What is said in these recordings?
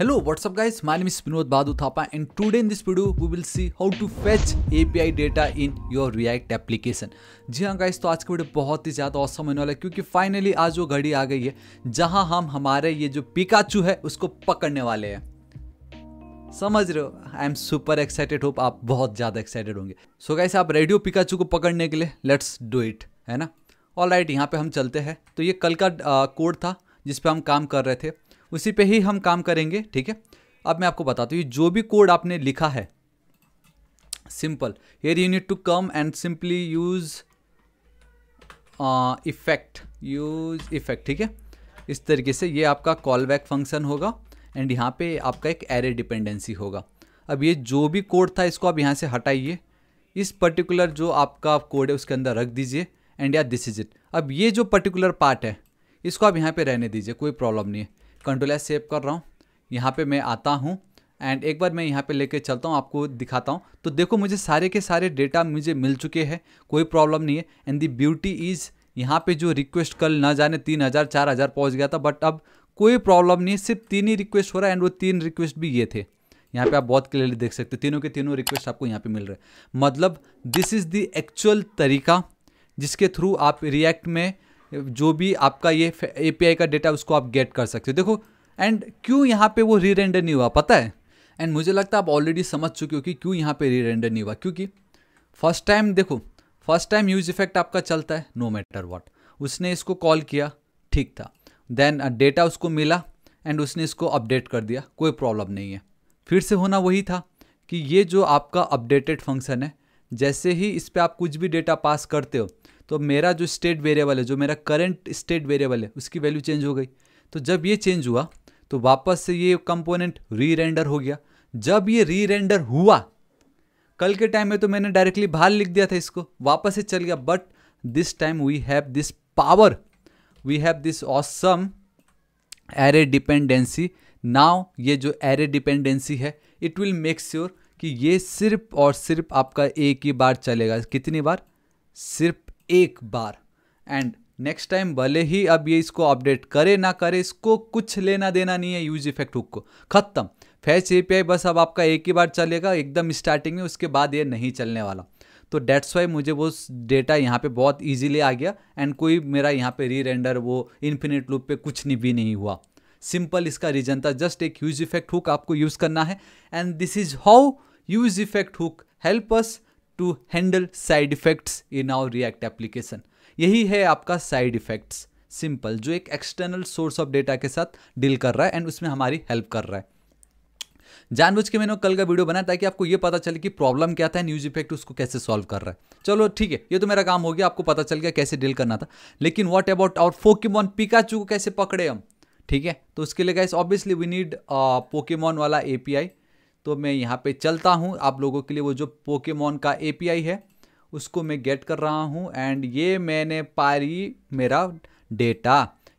Hello, what's up guys? My name is Vinod Badu Thapa and today in this video we will see how to fetch API data in your React application. जी हाँ guys तो आज का video बहुत ही ज़्यादा awesome होने वाला है क्योंकि फाइनली आज वो घड़ी आ गई है जहाँ हम हमारे ये जो पिकाचू है उसको पकड़ने वाले हैं समझ रहे हो I am super excited hope आप बहुत ज़्यादा एक्साइटेड होंगे सो so गाइस आप रेडियो पिकाचू को पकड़ने के लिए लेट्स डू इट है ना ऑल राइट यहाँ पे हम चलते हैं तो ये कल का कोड था जिस हम काम कर रहे थे उसी पे ही हम काम करेंगे ठीक है अब मैं आपको बताता हूँ जो भी कोड आपने लिखा है simple here you need to come and simply use effect use effect ठीक है इस तरीके से ये आपका कॉल बैक फंक्शन होगा एंड यहाँ पे आपका एक एरे डिपेंडेंसी होगा अब ये जो भी कोड था इसको आप यहाँ से हटाइए इस पर्टिकुलर जो आपका कोड है उसके अंदर रख दीजिए एंड या दिस इज इट अब ये जो पर्टिकुलर पार्ट है इसको आप यहाँ पे रहने दीजिए कोई प्रॉब्लम नहीं है कंट्रोल एस सेव कर रहा हूँ यहाँ पे मैं आता हूँ एंड एक बार मैं यहाँ पे लेके चलता हूँ आपको दिखाता हूँ तो देखो मुझे सारे के सारे डेटा मुझे मिल चुके हैं कोई प्रॉब्लम नहीं है एंड दी ब्यूटी इज़ यहाँ पे जो रिक्वेस्ट कल ना जाने तीन हज़ार चार हज़ार पहुँच गया था बट अब कोई प्रॉब्लम नहीं है सिर्फ तीन ही रिक्वेस्ट हो रहा है एंड वो तीन रिक्वेस्ट भी ये थे यहाँ पे आप बहुत क्लियरली देख सकते हो तीनों के तीनों रिक्वेस्ट आपको यहाँ पे मिल रहे हैं मतलब दिस इज़ दी एक्चुअल तरीका जिसके थ्रू आप रिएक्ट में जो भी आपका ये ए का डेटा उसको आप गेट कर सकते हो देखो एंड क्यों यहाँ पे वो री रेंडर नहीं हुआ पता है एंड मुझे लगता है आप ऑलरेडी समझ चुके हो कि क्यों यहाँ पे री रेंडर नहीं हुआ क्योंकि फर्स्ट टाइम देखो फर्स्ट टाइम यूज इफेक्ट आपका चलता है नो मैटर वॉट उसने इसको कॉल किया ठीक था देन डेटा uh, उसको मिला एंड उसने इसको अपडेट कर दिया कोई प्रॉब्लम नहीं है फिर से होना वही था कि ये जो आपका अपडेटेड फंक्शन है जैसे ही इस पर आप कुछ भी डेटा पास करते हो तो मेरा जो स्टेट वेरिएबल है जो मेरा करंट स्टेट वेरिएबल है उसकी वैल्यू चेंज हो गई तो जब ये चेंज हुआ तो वापस से ये कंपोनेंट री रेंडर हो गया जब ये री रेंडर हुआ कल के टाइम में तो मैंने डायरेक्टली बाहर लिख दिया था इसको वापस से चल गया but this time we have this power we have this awesome array dependency now ये जो एरे डिपेंडेंसी है इट विल मेक श्योर कि ये सिर्फ और सिर्फ आपका एक ही बार चलेगा कितनी बार सिर्फ एक बार एंड नेक्स्ट टाइम भले ही अब ये इसको अपडेट करे ना करे इसको कुछ लेना देना नहीं है यूज इफेक्ट हुक को ख़त्म फैच एपीआई बस अब आपका एक ही बार चलेगा एकदम स्टार्टिंग में उसके बाद ये नहीं चलने वाला तो डेट्स वाई मुझे वो डेटा यहाँ पे बहुत इजीली आ गया एंड कोई मेरा यहाँ पे री रेंडर वो इन्फिनिट लूप पे कुछ नहीं भी नहीं हुआ सिंपल इसका रीजन था जस्ट एक यूज इफेक्ट हुक आपको यूज़ करना है and this is how use effect hook help us to handle side effects in our React application यही है आपका साइड इफ़ेक्ट्स सिंपल जो एक एक्सटर्नल सोर्स ऑफ डेटा के साथ डील कर रहा है एंड उसमें हमारी हेल्प कर रहा है जानबूझ के मैंने कल का वीडियो बनाया ताकि आपको यह पता चले कि प्रॉब्लम क्या था न्यूज इफेक्ट उसको कैसे सॉल्व कर रहा है चलो ठीक है ये तो मेरा काम हो गया आपको पता चल गया कैसे डील करना था लेकिन what about our Pokemon Pikachu को कैसे पकड़े हम ठीक है तो उसके लिए guys obviously we need Pokemon वाला एपीआई तो मैं यहाँ पे चलता हूँ आप लोगों के लिए वो जो पोकेमोन का एपीआई है उसको मैं गेट कर रहा हूँ एंड ये मैंने पारी मेरा डेटा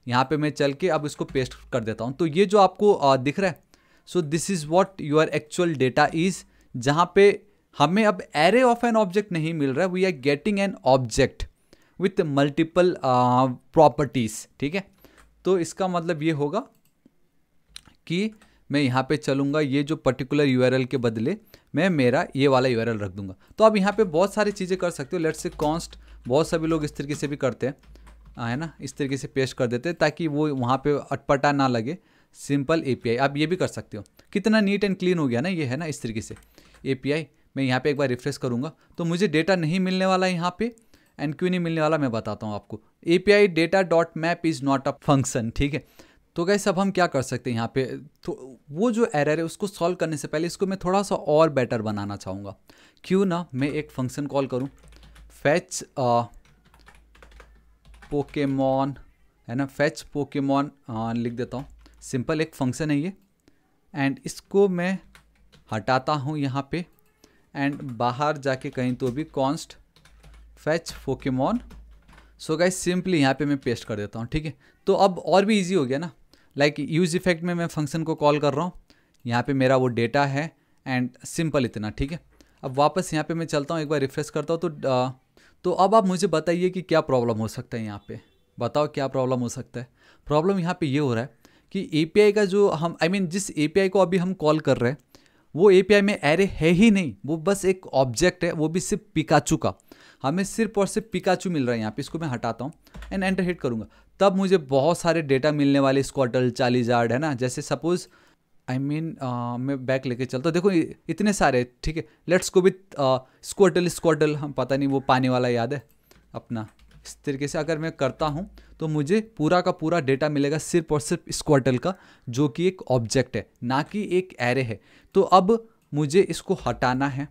यहाँ पे मैं चल के अब इसको पेस्ट कर देता हूँ तो ये जो आपको दिख रहा है so this is what your actual data is जहाँ पे हमें अब एरे ऑफ एन ऑब्जेक्ट नहीं मिल रहा है we are getting an object with multiple properties ठीक है तो इसका मतलब ये होगा कि मैं यहाँ पे चलूँगा ये जो पर्टिकुलर यू के बदले मैं मेरा ये वाला यू रख दूँगा तो आप यहाँ पे बहुत सारी चीज़ें कर सकते हो लेट्स से कॉन्स्ट बहुत सभी लोग इस तरीके से भी करते हैं है ना इस तरीके से पेश कर देते हैं ताकि वो वहाँ पर अटपटा ना लगे सिंपल ए आप ये भी कर सकते हो कितना नीट एंड क्लीन हो गया ना ये है ना इस तरीके से ए मैं यहाँ पे एक बार रिफ्रेश करूँगा तो मुझे डेटा नहीं मिलने वाला यहाँ पर एंड क्यों नहीं मिलने वाला मैं बताता हूँ आपको A P I data dot map is not a function ठीक है तो गैस अब हम क्या कर सकते हैं यहाँ पे तो वो जो एरर है उसको सॉल्व करने से पहले इसको मैं थोड़ा सा और बेटर बनाना चाहूँगा क्यों ना मैं एक फंक्शन कॉल करूँ फैच पोकेमॉन है ना फैच पोकेमॉन लिख देता हूँ सिंपल एक फंक्शन है ये एंड इसको मैं हटाता हूँ यहाँ पे एंड बाहर जाके कहीं तो भी const fetch Pokemon so guys simply यहाँ पे मैं पेस्ट कर देता हूँ ठीक है तो अब और भी इजी हो गया ना लाइक यूज इफेक्ट में मैं फंक्शन को कॉल कर रहा हूँ यहाँ पे मेरा वो डेटा है एंड सिंपल इतना ठीक है अब वापस यहाँ पे मैं चलता हूँ एक बार रिफ्रेश करता हूँ तो आ, तो अब आप मुझे बताइए कि क्या प्रॉब्लम हो सकता है यहाँ पे बताओ क्या प्रॉब्लम हो सकता है प्रॉब्लम यहाँ पे ये हो रहा है कि ए का जो हम आई I मीन mean, जिस ए को अभी हम कॉल कर रहे हैं वो ए में एरे है ही नहीं वो बस एक ऑब्जेक्ट है वो भी सिर्फ पिकाचू का हमें सिर्फ और सिर्फ पिकाचू मिल रहा है यहाँ पे इसको मैं हटाता हूँ एंड एंटर हिट करूँगा तब मुझे बहुत सारे डेटा मिलने वाले स्क्वाटल चालीजार्ड है ना जैसे suppose I I mean mean, uh, मैं बैक लेके चलता हूँ देखो इतने सारे ठीक है लेट्स को विथ स्क्वाटल स्क्वाटल हम पता नहीं वो पानी वाला याद है अपना इस तरीके से अगर मैं करता हूँ तो मुझे पूरा का पूरा डेटा मिलेगा सिर्फ और सिर्फ स्क्वाटल का जो कि एक ऑब्जेक्ट है ना कि एक एरे है तो अब मुझे इसको हटाना है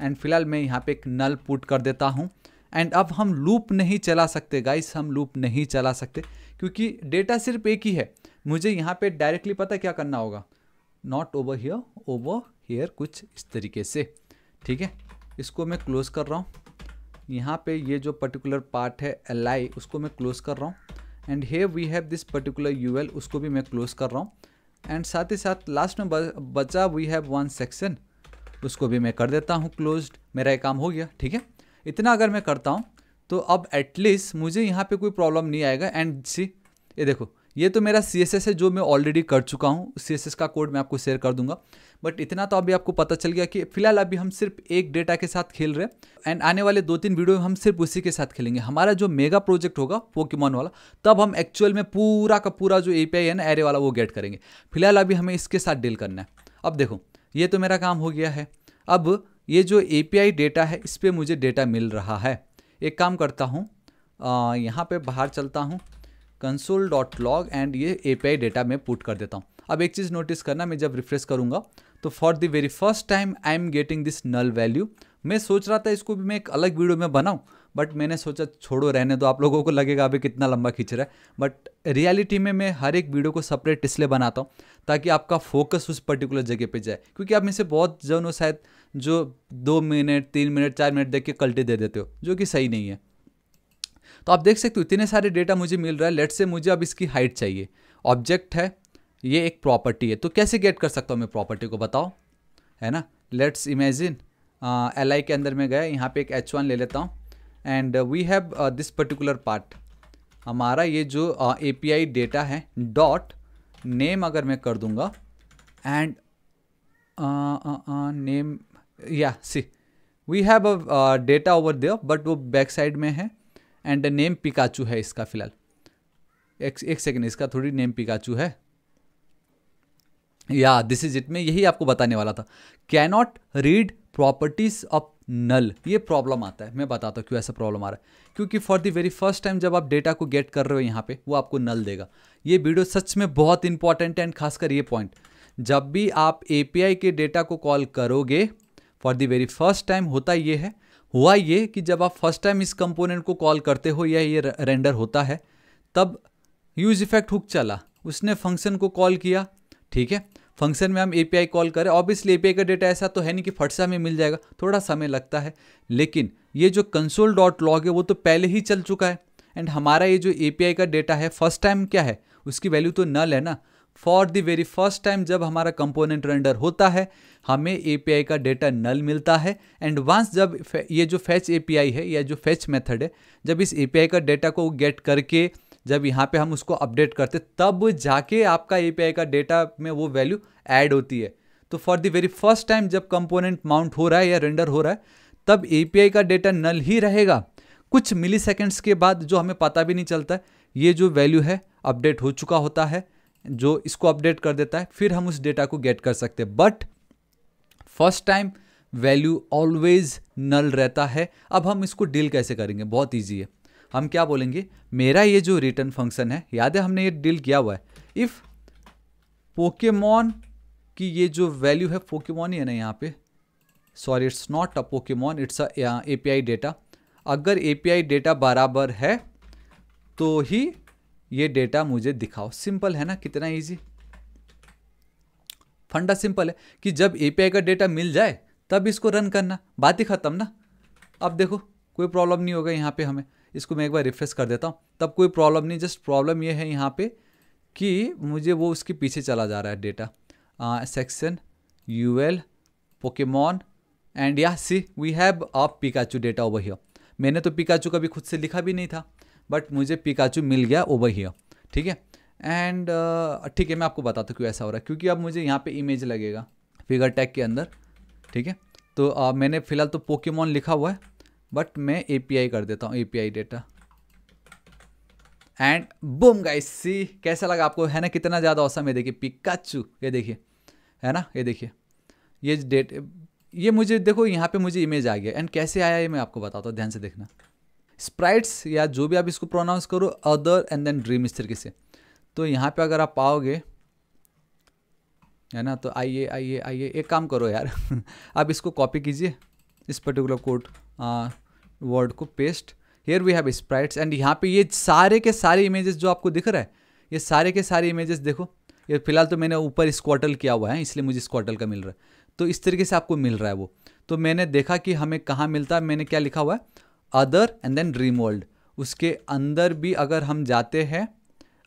एंड फिलहाल मैं यहाँ पे एक नल पुट कर देता हूँ एंड अब हम लूप नहीं चला सकते गाइस हम लूप नहीं चला सकते क्योंकि डेटा सिर्फ एक ही है मुझे यहाँ पे डायरेक्टली पता क्या करना होगा not over here over here कुछ इस तरीके से ठीक है इसको मैं क्लोज कर रहा हूँ यहाँ पे ये जो पर्टिकुलर पार्ट है एल उसको मैं क्लोज कर रहा हूँ and hey we have this particular you उसको भी मैं क्लोज कर रहा हूँ एंड साथ ही साथ लास्ट में बचा वी हैव वन सेक्शन उसको भी मैं कर देता हूँ क्लोज मेरा एक काम हो गया ठीक है इतना अगर मैं करता हूँ तो अब एटलीस्ट मुझे यहाँ पे कोई प्रॉब्लम नहीं आएगा एंड सी ये देखो ये तो मेरा सी है जो मैं ऑलरेडी कर चुका हूँ सी का कोड मैं आपको शेयर कर दूंगा बट इतना तो अभी आपको पता चल गया कि फिलहाल अभी हम सिर्फ एक डेटा के साथ खेल रहे हैं एंड आने वाले दो तीन वीडियो में हम सिर्फ उसी के साथ खेलेंगे हमारा जो मेगा प्रोजेक्ट होगा पोकेमॉन वाला तब हम एक्चुअल में पूरा का पूरा जो ए है ना एरे वाला वो गेट करेंगे फिलहाल अभी हमें इसके साथ डील करना है अब देखो ये तो मेरा काम हो गया है अब ये जो ए डेटा है इस पर मुझे डेटा मिल रहा है एक काम करता हूँ यहाँ पे बाहर चलता हूँ कंसोल डॉट लॉग एंड ये ए डेटा मैं पुट कर देता हूँ अब एक चीज़ नोटिस करना मैं जब रिफ्रेश करूँगा तो for the very first time I am getting this null value मैं सोच रहा था इसको भी मैं एक अलग वीडियो में बनाऊँ बट मैंने सोचा छोड़ो रहने दो आप लोगों को लगेगा अभी कितना लंबा खींच रहा है बट रियलिटी में मैं हर एक वीडियो को सेपरेट इसलिए बनाता हूँ ताकि आपका फोकस उस पर्टिकुलर जगह पे जाए क्योंकि आप में से बहुत जनों शायद जो दो मिनट तीन मिनट चार मिनट देख के कल्टे दे देते हो जो कि सही नहीं है तो आप देख सकते हो इतने सारे डेटा मुझे मिल रहा है लेट से मुझे अब इसकी हाइट चाहिए ऑब्जेक्ट है ये एक प्रॉपर्टी है तो कैसे गेट कर सकता हूँ मैं प्रॉपर्टी को बताओ है ना लेट्स इमेजिन एल आई के अंदर में गया यहाँ पे एक एच वन ले लेता हूँ and we have this particular part हमारा ये जो ए पी आई डेटा है डॉट नेम अगर मैं कर दूँगा एंड नेम या see we have a data over there but वो बैक साइड में है एंड नेम पिकाचू है इसका फिलहाल एक एक सेकेंड इसका थोड़ी नेम पिकाचू है या दिस इज इट में यही आपको बताने वाला था cannot read properties of null ये प्रॉब्लम आता है मैं बताता हूँ क्यों ऐसा प्रॉब्लम आ रहा है क्योंकि for the very first time जब आप डेटा को गेट कर रहे हो यहाँ पे वो आपको नल देगा ये वीडियो सच में बहुत इंपॉर्टेंट है एंड खासकर ये पॉइंट जब भी आप ए के डेटा को कॉल करोगे for the very first time होता ये है हुआ ये कि जब आप फर्स्ट टाइम इस कंपोनेंट को कॉल करते हो या ये रेंडर होता है तब यूज इफेक्ट हुक चला उसने फंक्शन को कॉल किया ठीक है फंक्शन में हम ए कॉल करें ऑब्वियसली ए का डेटा ऐसा तो है नहीं कि फटसा में मिल जाएगा थोड़ा समय लगता है लेकिन ये जो कंसोल डॉट लॉग है वो तो पहले ही चल चुका है एंड हमारा ये जो ए का डेटा है फर्स्ट टाइम क्या है उसकी वैल्यू तो नल है ना for the very first time जब हमारा कंपोनेंट रेंडर होता है हमें एपीआई का डेटा नल मिलता है एंड वंस जब ये जो फैच एपीआई है या जो फैच मेथड है जब इस एपीआई का डेटा को गेट करके जब यहाँ पे हम उसको अपडेट करते तब जाके आपका एपीआई का डेटा में वो वैल्यू ऐड होती है तो for the very first time जब कंपोनेंट माउंट हो रहा है या रेंडर हो रहा है तब एपीआई का डेटा नल ही रहेगा कुछ मिली के बाद जो हमें पता भी नहीं चलता ये जो वैल्यू है अपडेट हो चुका होता है जो इसको अपडेट कर देता है फिर हम उस डेटा को गेट कर सकते हैं but first time value always null रहता है अब हम इसको डील कैसे करेंगे बहुत ईजी है हम क्या बोलेंगे मेरा ये जो रिटर्न फंक्शन है याद है हमने ये डील किया हुआ है इफ़ पोकेमॉन की ये जो वैल्यू है पोकेमॉन ही है ना यहाँ पे sorry it's not a Pokemon it's a API data अगर ए पी आई डेटा बराबर है तो ही ये डेटा मुझे दिखाओ सिंपल है ना कितना इजी फंडा सिंपल है कि जब एपीआई का डेटा मिल जाए तब इसको रन करना बात ही ख़त्म ना अब देखो कोई प्रॉब्लम नहीं होगा यहाँ पे हमें इसको मैं एक बार रिफ्रेश कर देता हूँ तब कोई प्रॉब्लम नहीं जस्ट प्रॉब्लम ये है यहाँ पे कि मुझे वो उसके पीछे चला जा रहा है data section U L Pokemon and या see we have a Pikachu data over here मैंने तो पिकाचू कभी खुद से लिखा भी नहीं था बट मुझे पिकाचू मिल गया ओवर हियर ठीक है एंड uh, ठीक है मैं आपको बताता हूँ क्यों ऐसा हो रहा है क्योंकि अब मुझे यहाँ पे इमेज लगेगा फिगर टैग के अंदर ठीक है तो uh, मैंने फ़िलहाल तो पोकेमॉन लिखा हुआ है बट मैं ए कर देता हूँ a data and boom guys see कैसा लगा आपको है ना कितना ज़्यादा औसम है देखिए पिकाचू ये देखिए है ना ये देखिए ये डेट ये मुझे देखो यहाँ पे मुझे इमेज आ गया एंड कैसे आया ये मैं आपको बताता हूँ ध्यान से देखना स्प्राइट्स या जो भी आप इसको प्रोनाउंस करो अदर एंड देन ड्रीम इस तरीके से तो यहाँ पे अगर आप पाओगे है ना तो आइए आइए आइए एक काम करो यार आप इसको कॉपी कीजिए इस पर्टिकुलर कोड वर्ड को paste here we have sprites and यहाँ पे ये सारे के सारे इमेजेस जो आपको दिख रहा है ये सारे के सारे इमेजेस देखो ये फिलहाल तो मैंने ऊपर स्क्वाटल किया हुआ है इसलिए मुझे स्क्वाटल का मिल रहा है तो इस तरीके से आपको मिल रहा है वो तो मैंने देखा कि हमें कहाँ मिलता है मैंने क्या लिखा हुआ है अदर एंड देन वर्ल्ड उसके अंदर भी अगर हम जाते हैं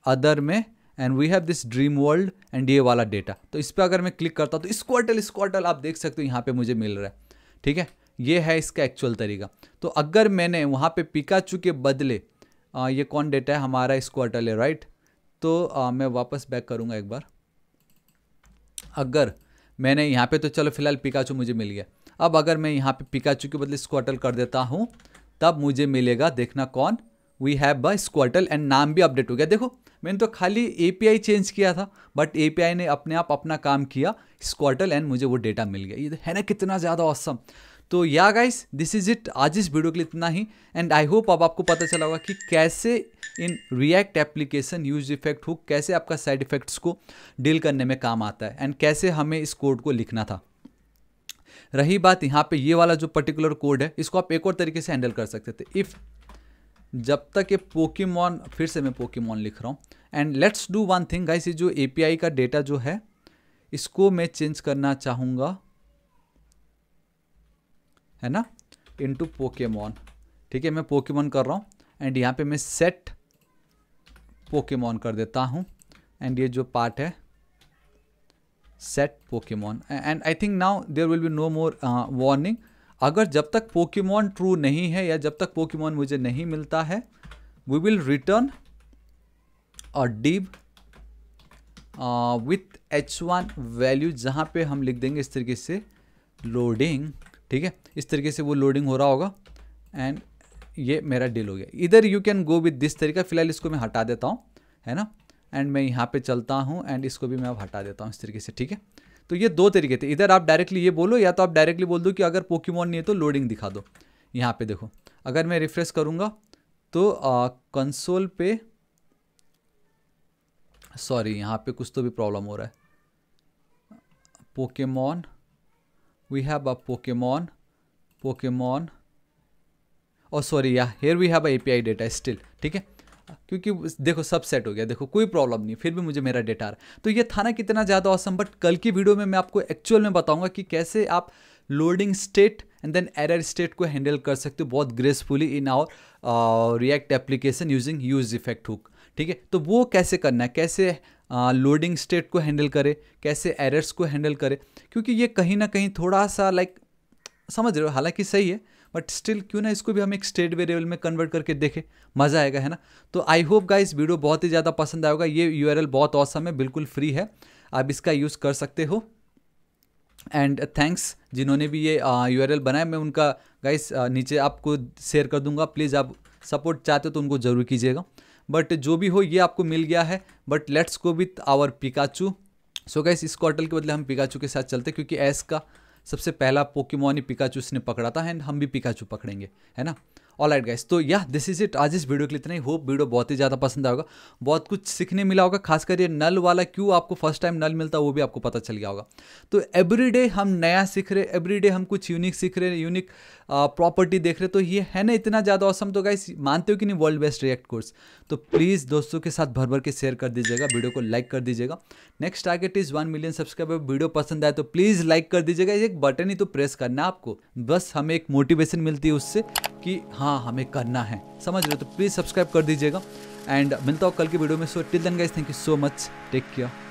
अदर में and we have this dream world and ये वाला डेटा तो इस पर अगर मैं क्लिक करता हूँ तो स्क्वाटल स्क्वाटल आप देख सकते हो यहाँ पे मुझे मिल रहा है ठीक है ये है इसका एक्चुअल तरीका तो अगर मैंने वहाँ पे पिकाचू के बदले आ, ये कौन डेटा है हमारा स्क्वाटल है राइट तो आ, मैं वापस बैक करूँगा एक बार अगर मैंने यहाँ पे तो चलो फिलहाल पिकाचू मुझे मिल गया अब अगर मैं यहाँ पे पिकाचू के बदले स्क्वाटल कर देता हूँ तब मुझे मिलेगा देखना कौन we have a Squirtle and नाम भी अपडेट हो गया देखो मैंने तो खाली ए चेंज किया था बट ए ने अपने आप अपना काम किया स्क्वाटल एंड मुझे वो डेटा मिल गया ये है ना कितना ज़्यादा औसम तो या गाइस दिस इज इट आज इस वीडियो के लिए इतना ही एंड आई होप अब आपको पता चला होगा कि कैसे in React application use effect hook कैसे आपका साइड इफेक्ट्स को डील करने में काम आता है एंड कैसे हमें इस कोड को लिखना था रही बात यहाँ पे ये वाला जो पर्टिकुलर कोड है इसको आप एक और तरीके से हैंडल कर सकते थे इफ़ जब तक ये पोकीमॉन फिर से मैं पोकीमॉन लिख रहा हूँ and let's do one thing guys ये जो एपीआई का डेटा जो है इसको मैं चेंज करना चाहूँगा है ना इनटू पोकेमॉन ठीक है मैं पोकेमॉन कर रहा हूँ एंड यहाँ पे मैं सेट पोकेमॉन कर देता हूँ एंड ये जो पार्ट है set Pokemon and I think now there will be no more uh, warning अगर जब तक Pokemon true नहीं है या जब तक Pokemon मुझे नहीं मिलता है we will return a div with H one value जहाँ पे हम लिख देंगे इस तरीके से लोडिंग ठीक है इस तरीके से वो लोडिंग हो रहा होगा एंड ये मेरा डील हो गया इधर you can go with this तरीका फिलहाल इसको मैं हटा देता हूँ है ना एंड मैं यहाँ पे चलता हूँ एंड इसको भी मैं अब हटा देता हूँ इस तरीके से ठीक है तो ये दो तरीके थे इधर आप डायरेक्टली ये बोलो या तो आप डायरेक्टली बोल दो कि अगर पोकीमोन नहीं है तो लोडिंग दिखा दो यहाँ पे देखो अगर मैं रिफ्रेश करूँगा तो कंसोल पे सॉरी यहाँ पे कुछ तो भी प्रॉब्लम हो रहा है Pokemon we have a Pokemon Pokemon और सॉरी या here we have a API data still ठीक है क्योंकि देखो सब सेट हो गया देखो कोई प्रॉब्लम नहीं फिर भी मुझे मेरा डेटा आ रहा तो ये था ना कितना ज़्यादा औसम बट कल की वीडियो में मैं आपको एक्चुअल में बताऊंगा कि कैसे आप loading state and then error state को हैंडल कर सकते हो बहुत gracefully in our React application using use effect hook ठीक है तो वो कैसे करना है कैसे लोडिंग uh, स्टेट को हैंडल करे कैसे एरर्स को हैंडल करे क्योंकि ये कहीं ना कहीं थोड़ा सा लाइक like, समझ रहे हो हालांकि सही है बट स्टिल क्यों ना इसको भी हम एक स्टेट वेरिएबल में कन्वर्ट करके देखें मज़ा आएगा है ना तो आई होप गाइस वीडियो बहुत ही ज़्यादा पसंद आएगा ये यू बहुत औसम है बिल्कुल फ्री है आप इसका यूज़ कर सकते हो एंड थैंक्स जिन्होंने भी ये यू आर बनाया मैं उनका गाइस नीचे आपको शेयर कर दूंगा प्लीज़ आप सपोर्ट चाहते हो तो उनको ज़रूर कीजिएगा बट जो भी हो ये आपको मिल गया है but let's go with our Pikachu so guys इस क्वार्टल के बदले हम पिकाचू के साथ चलते क्योंकि एस का सबसे पहला पोकेमोन ही पिकाचू उसने पकड़ा था एंड हम भी पिकाचू पकड़ेंगे है ना ऑल राइट गाइस तो या दिस इज इट आज इस वीडियो के लिए इतना ही होप वीडियो बहुत ही ज़्यादा पसंद आएगा बहुत कुछ सीखने मिला होगा खासकर ये नल वाला क्यों आपको फर्स्ट टाइम नल मिलता है वो भी आपको पता चल गया होगा तो एवरीडे हम नया सीख रहे एवरीडे हम कुछ यूनिक सीख रहे यूनिक प्रॉपर्टी देख रहे तो ये है ना इतना ज़्यादा औसम तो गाइस मानते हो कि नहीं वर्ल्ड बेस्ट रिएक्ट कोर्स तो प्लीज़ दोस्तों के साथ भर भर के शेयर कर दीजिएगा वीडियो को लाइक कर दीजिएगा next target is one million subscriber video पसंद आए तो प्लीज़ लाइक कर दीजिएगा एक बटन ही तो प्रेस करना आपको बस हमें एक मोटिवेशन मिलती है उससे कि हाँ हमें करना है समझ रहे हो तो प्लीज़ सब्सक्राइब कर दीजिएगा एंड मिलता हूँ कल के वीडियो में so till then guys thank you so much take care